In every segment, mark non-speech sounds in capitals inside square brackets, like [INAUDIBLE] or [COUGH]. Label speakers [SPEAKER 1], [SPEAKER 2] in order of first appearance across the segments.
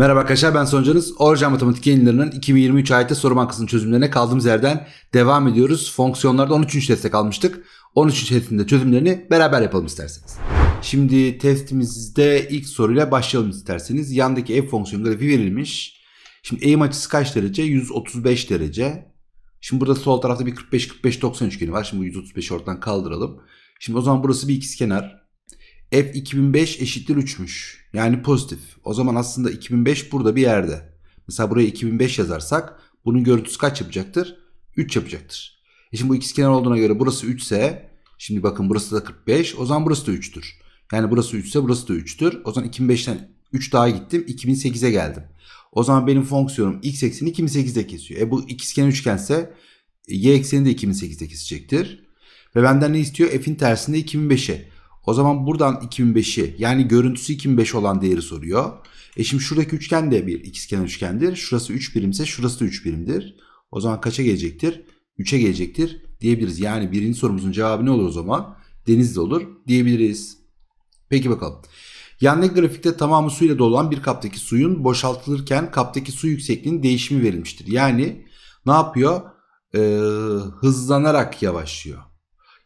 [SPEAKER 1] Merhaba arkadaşlar ben Soncanız. Orjan Matematik yayınlarının 2023 ayette soru bankasının çözümlerine kaldığımız yerden devam ediyoruz. Fonksiyonlarda 13. teste kalmıştık. 13. testinde çözümlerini beraber yapalım isterseniz. Şimdi testimizde ilk soruyla başlayalım isterseniz. Yandaki f fonksiyonu grafiği verilmiş. Şimdi eğim açısı kaç derece? 135 derece. Şimdi burada sol tarafta bir 45-45-90 üçgeni var. Şimdi bu 135'i ortadan kaldıralım. Şimdi o zaman burası bir ikizkenar. F 2005 eşittir 3'müş. Yani pozitif. O zaman aslında 2005 burada bir yerde. Mesela buraya 2005 yazarsak bunun görüntüsü kaç yapacaktır? 3 yapacaktır. E şimdi bu ikizkenar olduğuna göre burası 3 ise şimdi bakın burası da 45. O zaman burası da 3'tür. Yani burası 3 ise burası da 3'tür. O zaman 2005'ten 3 daha gittim. 2008'e geldim. O zaman benim fonksiyonum x eksenini 2008'de kesiyor. E bu ikizkenar üçgense y ekseni de 2008'de kesecektir. Ve benden ne istiyor? F'in tersinde 2005'e. O zaman buradan 2005'i yani görüntüsü 2005 olan değeri soruyor. E şimdi şuradaki üçgen de bir ikizkenar üçgendir. Şurası 3 birimse şurası da 3 birimdir. O zaman kaça gelecektir? 3'e gelecektir diyebiliriz. Yani birinci sorumuzun cevabı ne olur o zaman? Denizli olur diyebiliriz. Peki bakalım. Yandaki grafikte tamamı suyla dolan bir kaptaki suyun boşaltılırken kaptaki su yüksekliğinin değişimi verilmiştir. Yani ne yapıyor? Ee, hızlanarak yavaşlıyor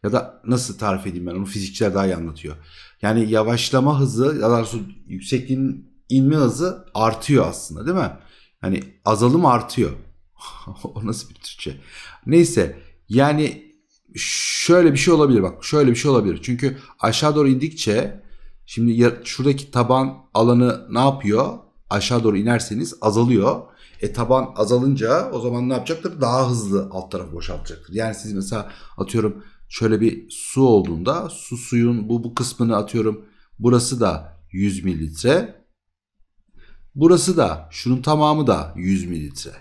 [SPEAKER 1] ya da nasıl tarif edeyim ben onu fizikçiler daha iyi anlatıyor. Yani yavaşlama hızı ya da yüksekliğin inme hızı artıyor aslında değil mi? Hani azalım artıyor. [LAUGHS] o nasıl bir Türkçe? Neyse yani şöyle bir şey olabilir bak şöyle bir şey olabilir. Çünkü aşağı doğru indikçe şimdi şuradaki taban alanı ne yapıyor? Aşağı doğru inerseniz azalıyor. E taban azalınca o zaman ne yapacaktır? Daha hızlı alt tarafı boşaltacaktır. Yani siz mesela atıyorum Şöyle bir su olduğunda su suyun bu, bu kısmını atıyorum. Burası da 100 mililitre. Burası da şunun tamamı da 100 mililitre.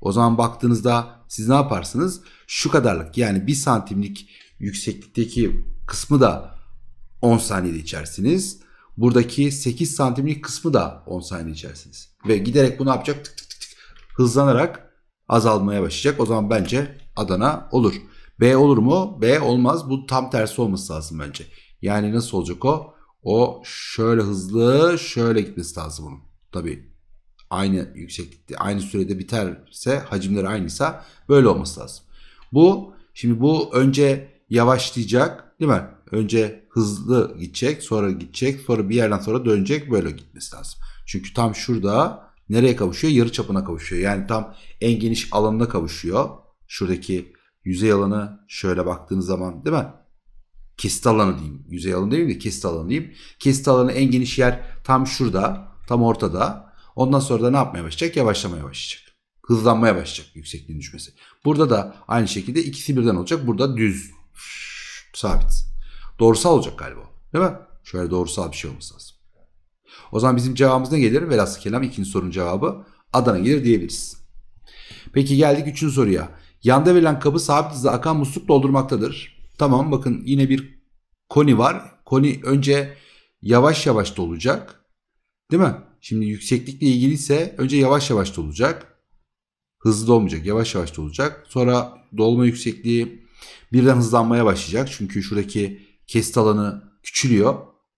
[SPEAKER 1] O zaman baktığınızda siz ne yaparsınız? Şu kadarlık yani 1 santimlik yükseklikteki kısmı da 10 saniyede içersiniz. Buradaki 8 santimlik kısmı da 10 saniye içersiniz. Ve giderek bunu yapacak tık tık tık tık hızlanarak azalmaya başlayacak. O zaman bence Adana olur. B olur mu? B olmaz. Bu tam tersi olması lazım bence. Yani nasıl olacak o? O şöyle hızlı şöyle gitmesi lazım bunun. Tabi aynı yükseklikte aynı sürede biterse hacimleri aynıysa böyle olması lazım. Bu şimdi bu önce yavaşlayacak değil mi? Önce hızlı gidecek sonra gidecek sonra bir yerden sonra dönecek böyle gitmesi lazım. Çünkü tam şurada nereye kavuşuyor? Yarı çapına kavuşuyor. Yani tam en geniş alanına kavuşuyor. Şuradaki Yüzey alanı şöyle baktığınız zaman değil mi? Kesit alanı diyeyim. Yüzey alanı değil de kesit alanı diyeyim. Kesit alanı en geniş yer tam şurada. Tam ortada. Ondan sonra da ne yapmaya başlayacak? Yavaşlamaya başlayacak. Hızlanmaya başlayacak yüksekliğin düşmesi. Burada da aynı şekilde ikisi birden olacak. Burada düz. Sabit. Doğrusal olacak galiba. Değil mi? Şöyle doğrusal bir şey olması lazım. O zaman bizim cevabımız ne gelir? Velhasıl kelam ikinci sorunun cevabı Adana gelir diyebiliriz. Peki geldik üçüncü soruya. Yanda verilen kabı sabit hızda akan musluk doldurmaktadır. Tamam bakın yine bir koni var. Koni önce yavaş yavaş dolacak. Değil mi? Şimdi yükseklikle ilgili ise önce yavaş yavaş dolacak. Hızlı dolmayacak. Yavaş yavaş dolacak. Sonra dolma yüksekliği birden hızlanmaya başlayacak. Çünkü şuradaki kesit alanı küçülüyor.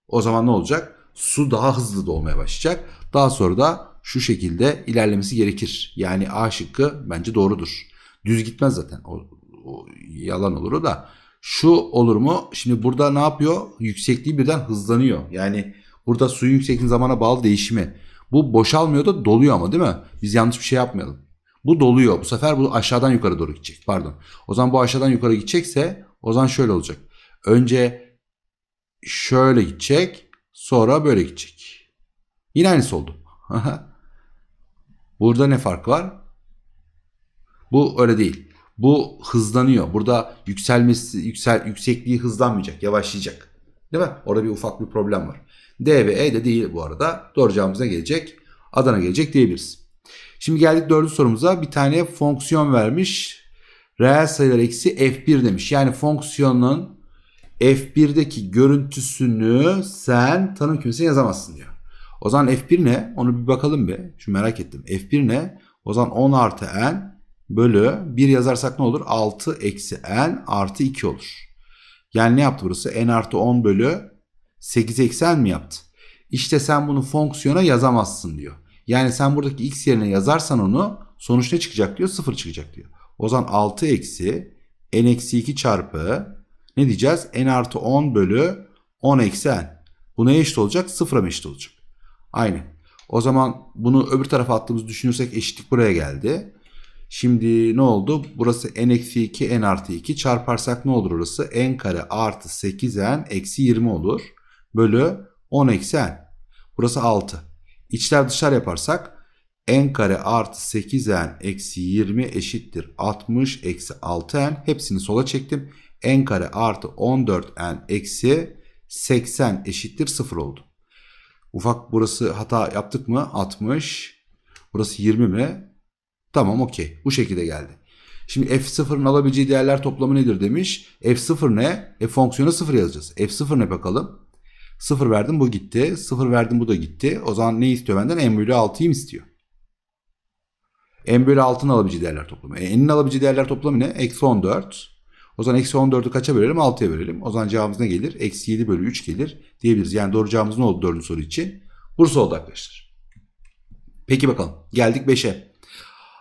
[SPEAKER 1] O zaman ne olacak? Su daha hızlı dolmaya başlayacak. Daha sonra da şu şekilde ilerlemesi gerekir. Yani A şıkkı bence doğrudur. Düz gitmez zaten. O, o yalan olur o da. Şu olur mu? Şimdi burada ne yapıyor? Yüksekliği birden hızlanıyor. Yani burada suyun yüksekliğinin zamana bağlı değişimi. Bu boşalmıyor da doluyor ama değil mi? Biz yanlış bir şey yapmayalım. Bu doluyor. Bu sefer bu aşağıdan yukarı doğru gidecek. Pardon. O zaman bu aşağıdan yukarı gidecekse o zaman şöyle olacak. Önce şöyle gidecek. Sonra böyle gidecek. Yine aynısı oldu. [LAUGHS] Burada ne fark var? Bu öyle değil. Bu hızlanıyor. Burada yükselmesi yüksel yüksekliği hızlanmayacak, yavaşlayacak. Değil mi? Orada bir ufak bir problem var. D ve E de değil bu arada. Doğru cevabımız ne gelecek? Adana gelecek diyebiliriz. Şimdi geldik dördüncü sorumuza. Bir tane fonksiyon vermiş. Reel sayılar eksi F1 demiş. Yani fonksiyonun F1'deki görüntüsünü sen tanım kümesine yazamazsın diyor. O zaman F1 ne? Onu bir bakalım bir. Şu merak ettim. F1 ne? O zaman 10 artı n bölü 1 yazarsak ne olur? 6 eksi n artı 2 olur. Yani ne yaptı burası? n artı 10 bölü 8 eksi n mi yaptı? İşte sen bunu fonksiyona yazamazsın diyor. Yani sen buradaki x yerine yazarsan onu sonuç ne çıkacak diyor? 0 çıkacak diyor. O zaman 6 eksi n eksi 2 çarpı ne diyeceğiz? n artı 10 bölü 10 eksi n. Bu neye eşit olacak? 0'a eşit olacak? Aynı. O zaman bunu öbür tarafa attığımızı düşünürsek eşitlik buraya geldi. Şimdi ne oldu? Burası n eksi 2 n artı 2 çarparsak ne olur orası? n kare artı 8 n eksi 20 olur. Bölü 10 eksi n. Burası 6. İçler dışlar yaparsak n kare artı 8 n eksi 20 eşittir 60 eksi 6 n. Hepsini sola çektim. n kare artı 14 n eksi 80 eşittir 0 oldu. Ufak burası hata yaptık mı? 60. Burası 20 mi? Tamam okey. Bu şekilde geldi. Şimdi f0'ın alabileceği değerler toplamı nedir demiş. f0 ne? E fonksiyona 0 yazacağız. f0 ne bakalım? 0 verdim bu gitti. 0 verdim bu da gitti. O zaman ne istiyor benden? n bölü 6'yı mı istiyor? M bölü 6'nın alabileceği değerler toplamı. E, n'in alabileceği değerler toplamı ne? Eksi 14. O zaman eksi 14'ü kaça bölelim? 6'ya bölelim. O zaman cevabımız ne gelir? Eksi 7 bölü 3 gelir diyebiliriz. Yani doğru cevabımız ne oldu 4. soru için? Burası oldu arkadaşlar. Peki bakalım. Geldik 5'e.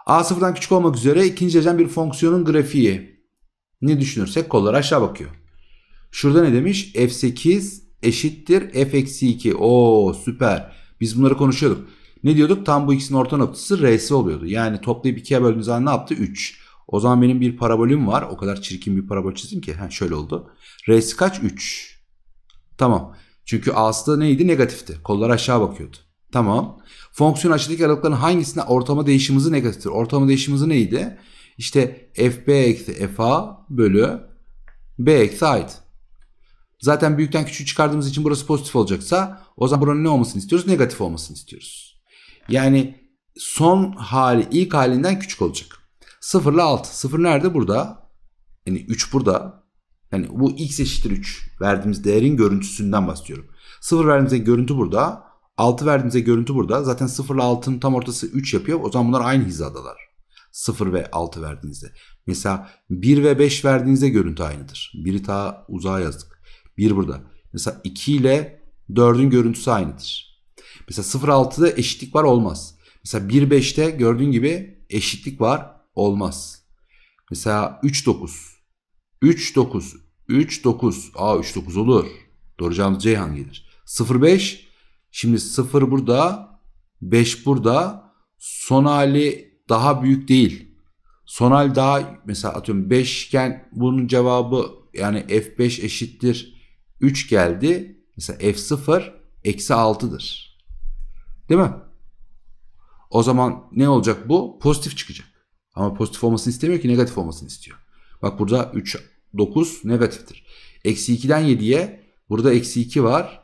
[SPEAKER 1] A sıfırdan küçük olmak üzere ikinci derecen bir fonksiyonun grafiği ne düşünürsek kollar aşağı bakıyor. Şurada ne demiş? F8 eşittir F-2. Oo süper. Biz bunları konuşuyorduk. Ne diyorduk? Tam bu ikisinin orta noktası R'si oluyordu. Yani toplayıp ikiye böldüğünüz zaman ne yaptı? 3. O zaman benim bir parabolüm var. O kadar çirkin bir parabol çizdim ki. Ha, şöyle oldu. R'si kaç? 3. Tamam. Çünkü A'sı da neydi? Negatifti. Kollar aşağı bakıyordu. Tamam. Fonksiyon açıdaki aralıkların hangisinde ortalama değişim negatiftir? Ortalama değişim neydi? İşte fb eksi fa bölü b eksi ait. Zaten büyükten küçüğü çıkardığımız için burası pozitif olacaksa o zaman buranın ne olmasını istiyoruz? Negatif olmasını istiyoruz. Yani son hali ilk halinden küçük olacak. 0 ile 6. 0 nerede? Burada. Yani 3 burada. Yani bu x eşittir 3 verdiğimiz değerin görüntüsünden bahsediyorum. 0 verdiğimiz görüntü burada. 6 verdiğimizde görüntü burada. Zaten 0 ile 6'nın tam ortası 3 yapıyor. O zaman bunlar aynı hizadalar. 0 ve 6 verdiğinizde. Mesela 1 ve 5 verdiğinizde görüntü aynıdır. 1'i daha uzağa yazdık. 1 burada. Mesela 2 ile 4'ün görüntüsü aynıdır. Mesela 0-6'da eşitlik var olmaz. Mesela 1-5'te gördüğün gibi eşitlik var olmaz. Mesela 3-9. 3-9. 3-9. Aa 3-9 olur. Doğru cevabımız C hangidir? 0-5 Şimdi 0 burada, 5 burada. Son hali daha büyük değil. Son hal daha mesela atıyorum 5 iken bunun cevabı yani F5 eşittir 3 geldi. Mesela F0 eksi 6'dır. Değil mi? O zaman ne olacak bu? Pozitif çıkacak. Ama pozitif olmasını istemiyor ki negatif olmasını istiyor. Bak burada 3, 9 negatiftir. Eksi 2'den 7'ye burada eksi 2 var.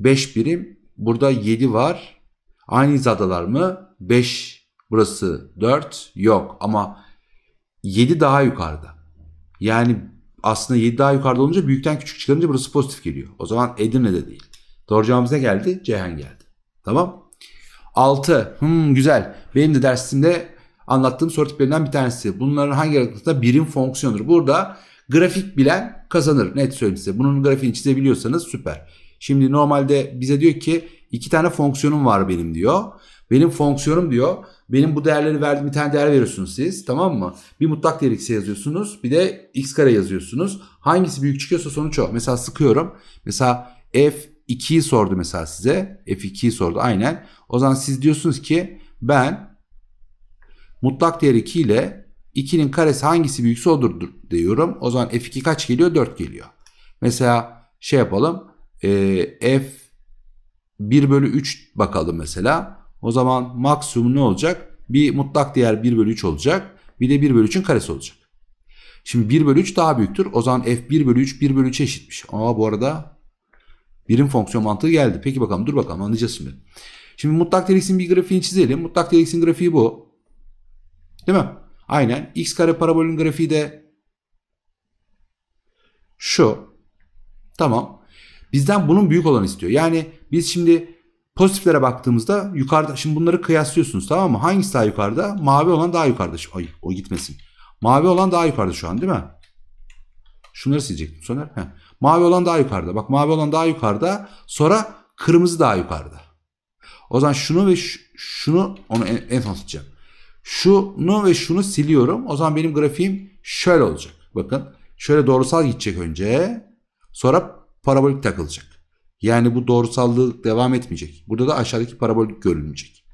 [SPEAKER 1] 5 birim Burada 7 var. Aynı hizadalar mı? 5. Burası 4. Yok ama 7 daha yukarıda. Yani aslında 7 daha yukarıda olunca büyükten küçük çıkarınca burası pozitif geliyor. O zaman Edirne de değil. Doğru cevabımız ne geldi? Ceyhan geldi. Tamam. 6. Hmm, güzel. Benim de dersimde anlattığım soru tiplerinden bir tanesi. Bunların hangi aralıkta birim fonksiyonudur? Burada grafik bilen kazanır. Net söyleyeyim size. Bunun grafiğini çizebiliyorsanız süper. Şimdi normalde bize diyor ki iki tane fonksiyonum var benim diyor. Benim fonksiyonum diyor. Benim bu değerleri verdiğim bir tane değer veriyorsunuz siz. Tamam mı? Bir mutlak değer x'e yazıyorsunuz. Bir de x kare yazıyorsunuz. Hangisi büyük çıkıyorsa sonuç o. Mesela sıkıyorum. Mesela f2'yi sordu mesela size. f2'yi sordu aynen. O zaman siz diyorsunuz ki ben mutlak değer 2 ile 2'nin karesi hangisi büyükse odur diyorum. O zaman f2 kaç geliyor? 4 geliyor. Mesela şey yapalım e, f 1 bölü 3 bakalım mesela. O zaman maksimum ne olacak? Bir mutlak değer 1 bölü 3 olacak. Bir de 1 bölü 3'ün karesi olacak. Şimdi 1 bölü 3 daha büyüktür. O zaman f 1 bölü 3 1 bölü 3'e eşitmiş. Aa bu arada birim fonksiyon mantığı geldi. Peki bakalım dur bakalım anlayacağız şimdi. Şimdi mutlak değer x'in bir grafiğini çizelim. Mutlak değer x'in grafiği bu. Değil mi? Aynen. X kare parabolün grafiği de şu. Tamam. Bizden bunun büyük olanı istiyor. Yani biz şimdi pozitiflere baktığımızda yukarıda şimdi bunları kıyaslıyorsunuz tamam mı? Hangisi daha yukarıda? Mavi olan daha yukarıda. Ay o gitmesin. Mavi olan daha yukarıda şu an değil mi? Şunları silecektim Soner. Heh. Mavi olan daha yukarıda. Bak mavi olan daha yukarıda. Sonra kırmızı daha yukarıda. O zaman şunu ve şunu onu en, en son sileceğim. Şunu ve şunu siliyorum. O zaman benim grafiğim şöyle olacak. Bakın şöyle doğrusal gidecek önce. Sonra parabolik takılacak. Yani bu doğrusallık devam etmeyecek. Burada da aşağıdaki parabolik görülmeyecek.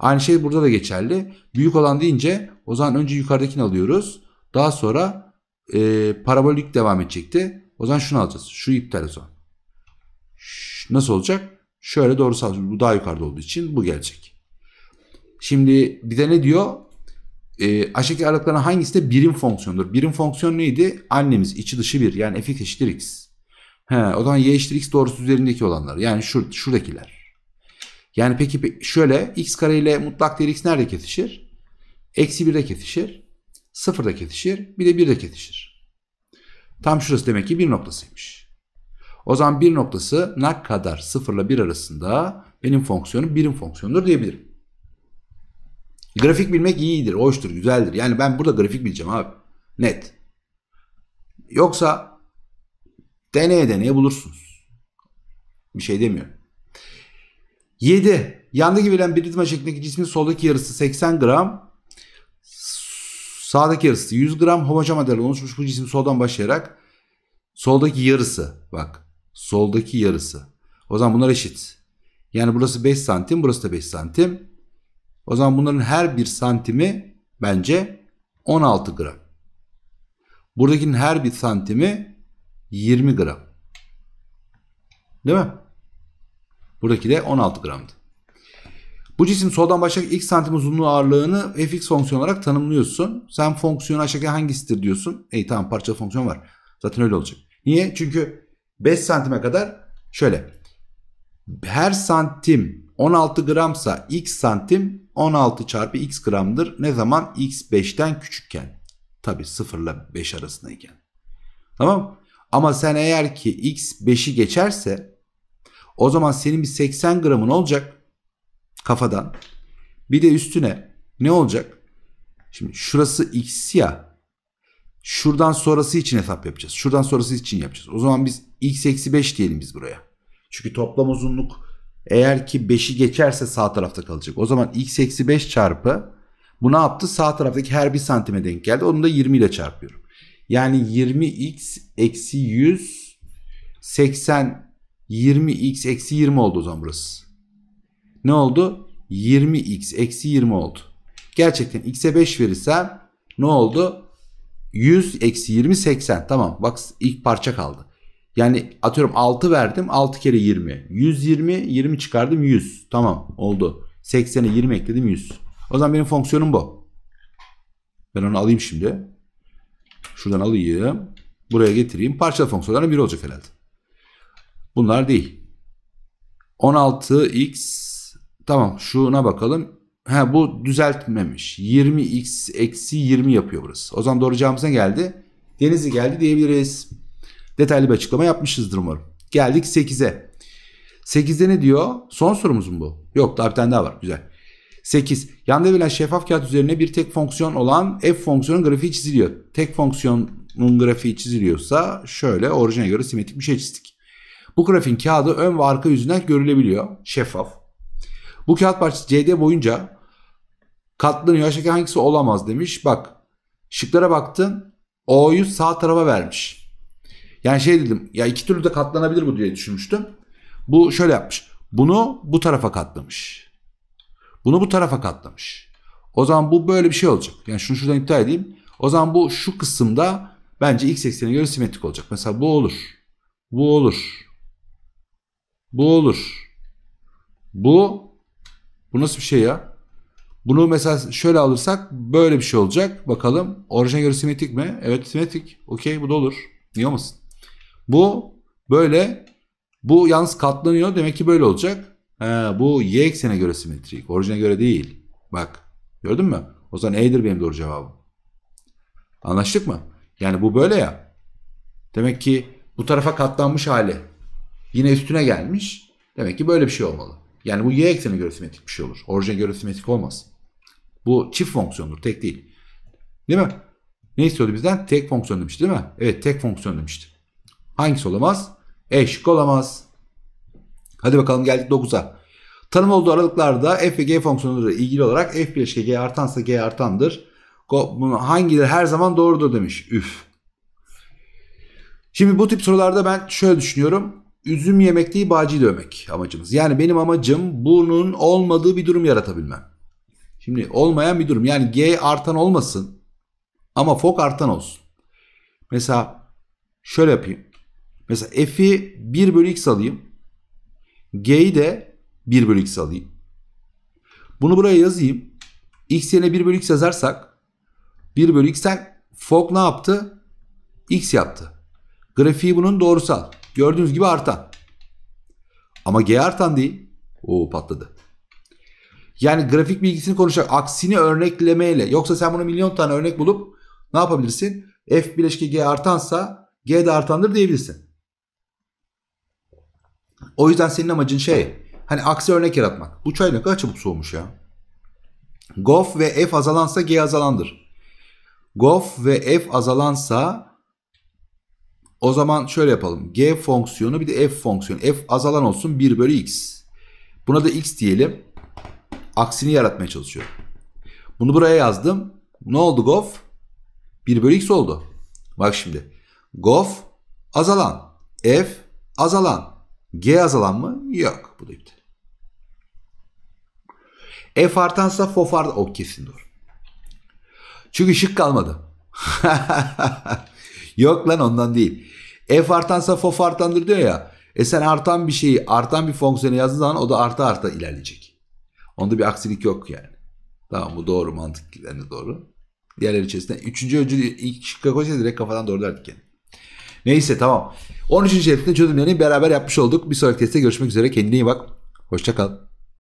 [SPEAKER 1] Aynı şey burada da geçerli. Büyük olan deyince o zaman önce yukarıdakini alıyoruz. Daha sonra e, parabolik devam edecekti. O zaman şunu alacağız. Şu iptal o zaman. Nasıl olacak? Şöyle doğrusal. Bu daha yukarıda olduğu için bu gelecek. Şimdi bir de ne diyor? E, aşağıdaki aralıkların hangisi de birim fonksiyondur? Birim fonksiyon neydi? Annemiz içi dışı bir. Yani f eşittir x. He, o zaman y eşittir x doğrusu üzerindeki olanlar. Yani şur şuradakiler. Yani peki şöyle x kare ile mutlak değer x nerede kesişir? Eksi 1'de kesişir. 0'da kesişir. Bir de 1'de kesişir. Tam şurası demek ki bir noktasıymış. O zaman bir noktası ne kadar 0 ile 1 arasında benim fonksiyonum birim fonksiyonudur diyebilirim. Grafik bilmek iyidir, hoştur, güzeldir. Yani ben burada grafik bileceğim abi. Net. Yoksa Deneye deneye bulursunuz. Bir şey demiyorum. 7. Yandaki verilen prizma şeklindeki cismin soldaki yarısı 80 gram, sağdaki yarısı 100 gram homojen maddeyle oluşmuş bu cisim soldan başlayarak soldaki yarısı bak soldaki yarısı. O zaman bunlar eşit. Yani burası 5 santim burası da 5 santim. O zaman bunların her bir santimi bence 16 gram. Buradakinin her bir santimi 20 gram. Değil mi? Buradaki de 16 gramdı. Bu cisim soldan başlayarak x santim uzunluğu ağırlığını fx fonksiyon olarak tanımlıyorsun. Sen fonksiyonu aşağıya hangisidir diyorsun. Ey tamam parça fonksiyon var. Zaten öyle olacak. Niye? Çünkü 5 santime kadar şöyle. Her santim 16 gramsa x santim 16 çarpı x gramdır. Ne zaman x 5'ten küçükken. Tabi 0 ile 5 arasındayken. Tamam ama sen eğer ki x 5'i geçerse o zaman senin bir 80 gramın olacak kafadan. Bir de üstüne ne olacak? Şimdi şurası x ya. Şuradan sonrası için hesap yapacağız. Şuradan sonrası için yapacağız. O zaman biz x eksi 5 diyelim biz buraya. Çünkü toplam uzunluk eğer ki 5'i geçerse sağ tarafta kalacak. O zaman x eksi 5 çarpı bu ne yaptı? Sağ taraftaki her bir santime denk geldi. Onu da 20 ile çarpıyorum. Yani 20x eksi 100 80 20x eksi 20 oldu o zaman burası. Ne oldu? 20x eksi 20 oldu. Gerçekten x'e 5 verirsem ne oldu? 100 eksi 20 80 tamam bak ilk parça kaldı. Yani atıyorum 6 verdim 6 kere 20. 120 20 çıkardım 100 tamam oldu. 80'e 20 ekledim 100. O zaman benim fonksiyonum bu. Ben onu alayım şimdi. Şuradan alayım. Buraya getireyim. Parçalı fonksiyonların biri olacak herhalde. Bunlar değil. 16x tamam şuna bakalım. Ha bu düzeltmemiş. 20x eksi 20 yapıyor burası. O zaman doğru cevabımıza geldi. Denizli geldi diyebiliriz. Detaylı bir açıklama yapmışızdır umarım. Geldik 8'e. 8'de ne diyor? Son sorumuz mu bu? Yok daha bir tane daha var. Güzel. 8. Yanda verilen şeffaf kağıt üzerine bir tek fonksiyon olan f fonksiyonun grafiği çiziliyor. Tek fonksiyonun grafiği çiziliyorsa şöyle orijine göre simetrik bir şey çizdik. Bu grafiğin kağıdı ön ve arka yüzünden görülebiliyor. Şeffaf. Bu kağıt parçası CD boyunca katlanıyor. yaşarken hangisi olamaz demiş. Bak şıklara baktın O'yu sağ tarafa vermiş. Yani şey dedim ya iki türlü de katlanabilir bu diye düşünmüştüm. Bu şöyle yapmış. Bunu bu tarafa katlamış. Bunu bu tarafa katlamış. O zaman bu böyle bir şey olacak. Yani şunu şuradan iptal edeyim. O zaman bu şu kısımda bence x eksenine göre simetrik olacak. Mesela bu olur. Bu olur. Bu olur. Bu bu nasıl bir şey ya? Bunu mesela şöyle alırsak böyle bir şey olacak. Bakalım orijine göre simetrik mi? Evet simetrik. Okey bu da olur. Niye olmasın? Bu böyle. Bu yalnız katlanıyor. Demek ki böyle olacak. Ha, bu y eksene göre simetrik. Orijine göre değil. Bak. Gördün mü? O zaman E'dir benim doğru cevabım. Anlaştık mı? Yani bu böyle ya. Demek ki bu tarafa katlanmış hali. Yine üstüne gelmiş. Demek ki böyle bir şey olmalı. Yani bu y eksene göre simetrik bir şey olur. Orijine göre simetrik olmaz. Bu çift fonksiyondur. Tek değil. Değil mi? Ne istiyordu bizden? Tek fonksiyon demişti değil mi? Evet tek fonksiyon demişti. Hangisi olamaz? Eşik olamaz. Hadi bakalım geldik 9'a. Tanım olduğu aralıklarda f ve g fonksiyonları ilgili olarak f bileşke g artansa g artandır. Bunu hangileri her zaman doğrudur demiş. Üf. Şimdi bu tip sorularda ben şöyle düşünüyorum. Üzüm yemek değil bağcıyı dövmek amacımız. Yani benim amacım bunun olmadığı bir durum yaratabilmem. Şimdi olmayan bir durum. Yani g artan olmasın ama fok artan olsun. Mesela şöyle yapayım. Mesela f'i 1 bölü x alayım. G'yi de 1 bölü x alayım. Bunu buraya yazayım. X yerine 1 bölü x yazarsak 1 bölü x'ten Fogg ne yaptı? X yaptı. Grafiği bunun doğrusal. Gördüğünüz gibi artan. Ama G artan değil. Oo patladı. Yani grafik bilgisini konuşacak aksini örneklemeyle. Yoksa sen bunu milyon tane örnek bulup ne yapabilirsin? F bileşke G artansa G de artandır diyebilirsin. O yüzden senin amacın şey hani aksi örnek yaratmak. Bu çay ne kadar çabuk soğumuş ya. Gof ve F azalansa G azalandır. Gof ve F azalansa o zaman şöyle yapalım. G fonksiyonu bir de F fonksiyonu. F azalan olsun 1 bölü X. Buna da X diyelim. Aksini yaratmaya çalışıyorum. Bunu buraya yazdım. Ne oldu Gof? 1 bölü X oldu. Bak şimdi. Gof azalan. F azalan. G azalan mı? Yok. Bu da iptal. E F artansa FOF artan. O kesin doğru. Çünkü şık kalmadı. [LAUGHS] Yok lan ondan değil. E F artansa FOF artandır diyor ya. E sen artan bir şeyi, artan bir fonksiyonu yazdığın zaman o da arta arta ilerleyecek. Onda bir aksilik yok yani. Tamam bu doğru mantık yani doğru. Diğerleri içerisinde. Üçüncü öncü ilk şıkka koysa direkt kafadan doğru derdik yani. Neyse tamam. 13. şerifinde çözümlerini beraber yapmış olduk. Bir sonraki testte görüşmek üzere. Kendine iyi bak. Hoşçakal.